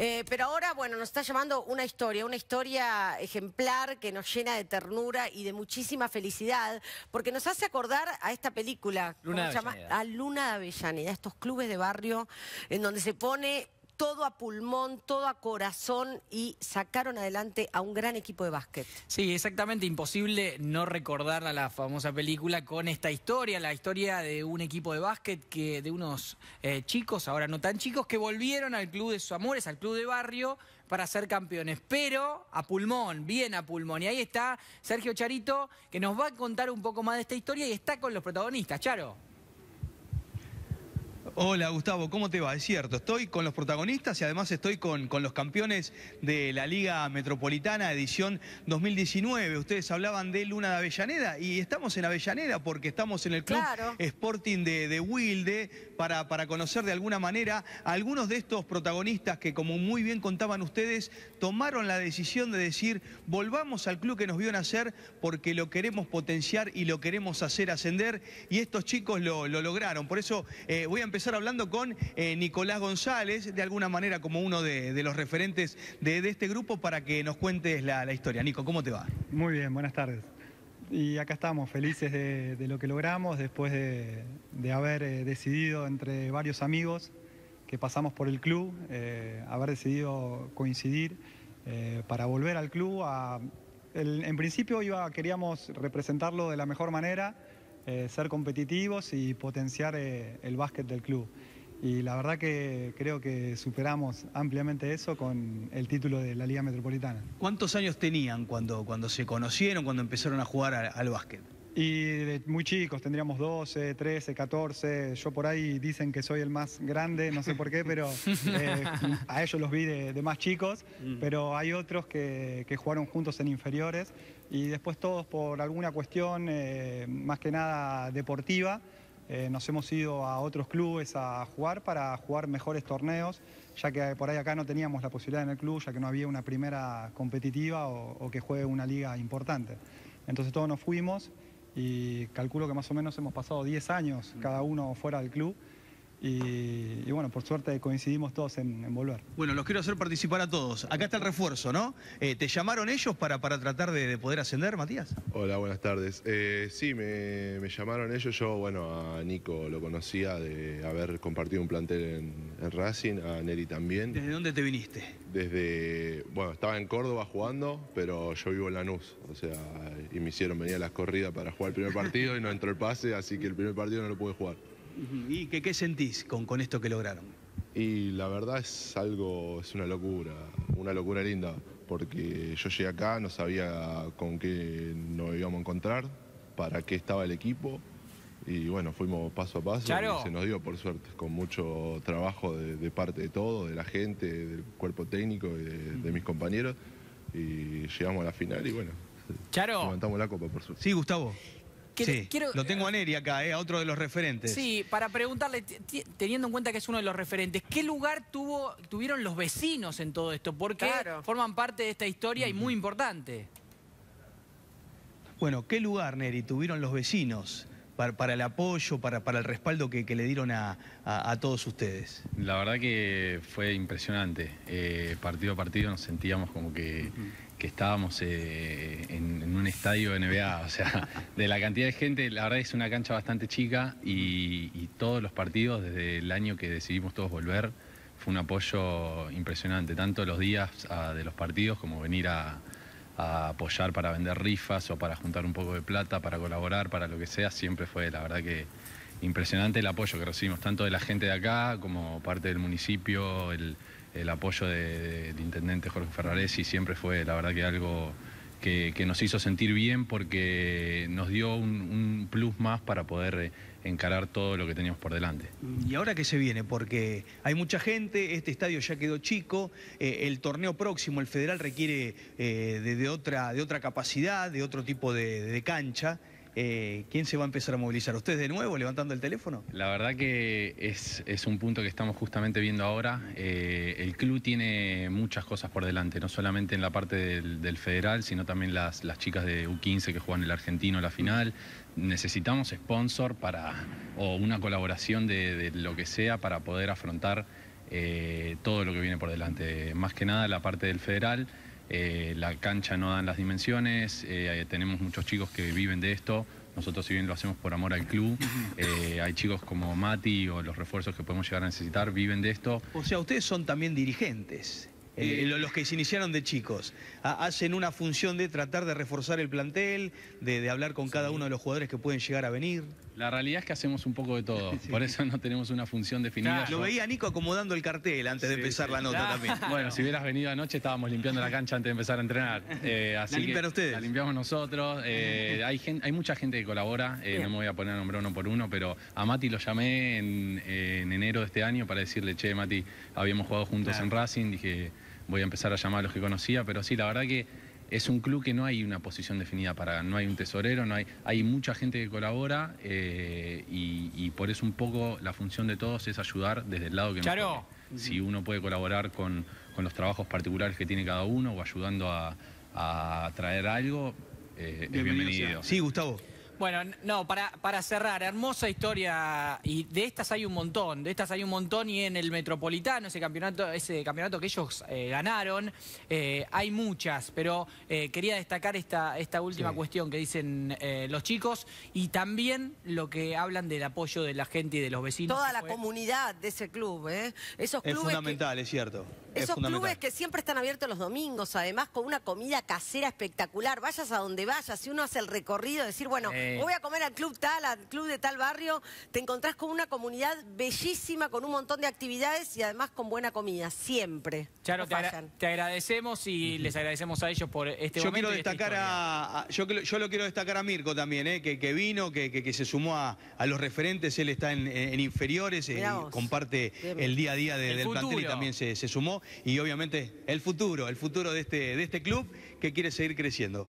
Eh, pero ahora, bueno, nos está llamando una historia, una historia ejemplar que nos llena de ternura y de muchísima felicidad, porque nos hace acordar a esta película, Luna llama? A Luna de Avellaneda, estos clubes de barrio en donde se pone todo a pulmón, todo a corazón y sacaron adelante a un gran equipo de básquet. Sí, exactamente, imposible no recordar la famosa película con esta historia, la historia de un equipo de básquet que de unos eh, chicos, ahora no tan chicos, que volvieron al club de sus amores, al club de barrio para ser campeones, pero a pulmón, bien a pulmón. Y ahí está Sergio Charito, que nos va a contar un poco más de esta historia y está con los protagonistas. Charo. Hola Gustavo, ¿cómo te va? Es cierto, estoy con los protagonistas y además estoy con, con, los campeones de la Liga Metropolitana edición 2019. Ustedes hablaban de Luna de Avellaneda y estamos en Avellaneda porque estamos en el club Sporting de, de Wilde para, para, conocer de alguna manera algunos de estos protagonistas que como muy bien contaban ustedes tomaron la decisión de decir volvamos al club que nos vio nacer porque lo queremos potenciar y lo queremos hacer ascender y estos chicos lo, lograron. Por eso eh, voy a empezar estar hablando con eh, Nicolás González, de alguna manera como uno de, los referentes de, este grupo, para que nos cuentes la, historia. Nico, ¿cómo te va? Muy bien, buenas tardes. Y acá estamos, felices de, lo que logramos después de, haber eh, decidido entre varios amigos que pasamos por el club, eh, haber decidido coincidir para volver al club. en principio iba, queríamos representarlo de la mejor manera eh, ser competitivos y potenciar eh, el básquet del club. Y la verdad que creo que superamos ampliamente eso con el título de la Liga Metropolitana. ¿Cuántos años tenían cuando, se conocieron, cuando empezaron a jugar al, básquet? Y muy chicos, tendríamos 12, 13, 14. Yo por ahí dicen que soy el más grande, no sé por qué, pero eh, a ellos los vi de, más chicos. Mm. Pero hay otros que jugaron juntos en inferiores y después todos por alguna cuestión eh, más que nada deportiva. Eh, nos hemos ido a otros clubes a jugar para jugar mejores torneos, ya que por ahí acá no teníamos la posibilidad en el club, ya que no había una primera competitiva o que juegue una liga importante. Entonces todos nos fuimos y calculo que más o menos hemos pasado 10 años cada uno fuera del club. Y, bueno, por suerte coincidimos todos en, volver. Bueno, los quiero hacer participar a todos. Acá está el refuerzo, ¿no? Eh, ¿Te llamaron ellos para, para tratar de, poder ascender, Matías? Hola, buenas tardes. Eh, sí, me, llamaron ellos. Yo, bueno, a Nico lo conocía de haber compartido un plantel en, en, Racing, a Neri también. ¿Desde dónde te viniste? Desde, bueno, estaba en Córdoba jugando, pero yo vivo en Lanús. O sea, y me hicieron venir a las corridas para jugar el primer partido y no entró el pase, así que el primer partido no lo pude jugar. ¿Y qué, sentís con, con esto que lograron? Y la verdad es algo, es una locura, una locura linda, porque yo llegué acá, no sabía con qué nos íbamos a encontrar, para qué estaba el equipo, y bueno, fuimos paso a paso se nos dio, por suerte, con mucho trabajo de, parte de todo, de la gente, del cuerpo técnico de, mis compañeros, y llegamos a la final y bueno, Charo. levantamos la copa, por suerte. Sí, Gustavo lo tengo eh, a Neri acá, eh, a otro de los referentes. Sí, para preguntarle, teniendo en cuenta que es uno de los referentes, ¿qué lugar tuvo, tuvieron los vecinos en todo esto? Porque forman parte de esta historia y muy importante. Bueno, ¿qué lugar, Neri, tuvieron los vecinos? Para, el apoyo, para, el respaldo que, le dieron a, todos ustedes. La verdad que fue impresionante. Eh, partido a partido nos sentíamos como que que estábamos eh, en, un estadio de NBA, o sea, de la cantidad de gente, la verdad es una cancha bastante chica y, todos los partidos desde el año que decidimos todos volver fue un apoyo impresionante, tanto los días ah, de los partidos como venir a, apoyar para vender rifas o para juntar un poco de plata, para colaborar, para lo que sea, siempre fue la verdad que impresionante el apoyo que recibimos, tanto de la gente de acá como parte del municipio, el apoyo del de intendente Jorge Ferraresi siempre fue, la verdad, que algo que, nos hizo sentir bien porque nos dio un, plus más para poder eh, encarar todo lo que teníamos por delante. ¿Y ahora qué se viene? Porque hay mucha gente, este estadio ya quedó chico, eh, el torneo próximo, el federal, requiere eh, de, otra, de otra capacidad, de otro tipo de cancha. Eh, ¿Quién se va a empezar a movilizar? ¿Ustedes de nuevo levantando el teléfono? La verdad que es, un punto que estamos justamente viendo ahora. Eh, el club tiene muchas cosas por delante, no solamente en la parte del, federal, sino también las, chicas de U15 que juegan el argentino la final. Necesitamos sponsor para, o una colaboración de, lo que sea para poder afrontar eh, todo lo que viene por delante. Más que nada la parte del federal. Eh, la cancha no dan las dimensiones, eh, tenemos muchos chicos que viven de esto. Nosotros si bien lo hacemos por amor al club, eh, hay chicos como Mati o los refuerzos que podemos llegar a necesitar, viven de esto. O sea, ustedes son también dirigentes. Eh, eh, los que se iniciaron de chicos, ¿ah? hacen una función de tratar de reforzar el plantel, de, hablar con cada uno de los jugadores que pueden llegar a venir. La realidad es que hacemos un poco de todo, por eso no tenemos una función definida. Lo veía Nico acomodando el cartel antes de empezar la nota también. Bueno, si hubieras venido anoche estábamos limpiando la cancha antes de empezar a entrenar. Eh, ¿La limpian ustedes? La limpiamos nosotros. hay, hay mucha gente que colabora, no me voy a poner a nombrar uno por uno, pero a Mati lo llamé en, enero de este año para decirle, che, Mati, habíamos jugado juntos en Racing, dije voy a empezar a llamar a los que conocía, pero sí, la verdad que es un club que no hay una posición definida para, no hay un tesorero, no hay, hay mucha gente que colabora eh, y, por eso un poco la función de todos es ayudar desde el lado que claro. si uno puede colaborar con, los trabajos particulares que tiene cada uno o ayudando a, traer algo, eh, es bienvenido. Sí, Gustavo. Bueno, no, para, para cerrar, hermosa historia, y de estas hay un montón, de estas hay un montón, y en el Metropolitano, ese campeonato, ese campeonato que ellos eh, ganaron, eh, hay muchas, pero eh, quería destacar esta, esta última cuestión que dicen los chicos, y también lo que hablan del apoyo de la gente y de los vecinos. Toda la comunidad de ese club, ¿eh? Esos clubes es fundamental, es cierto. Esos clubes que siempre están abiertos los domingos, además con una comida casera espectacular, vayas a donde vayas, si uno hace el recorrido, decir, bueno... Voy a comer al club tal, al club de tal barrio. Te encontrás con una comunidad bellísima, con un montón de actividades y además con buena comida, siempre. Charo, te, agradecemos y les agradecemos a ellos por este yo momento Quiero destacar yo, lo quiero destacar a Mirko también, eh, que, vino, que, se sumó a, los referentes. Él está en, inferiores, eh, comparte el día a día del plantel y también se, sumó. Y obviamente el futuro, el futuro de este, este club que quiere seguir creciendo.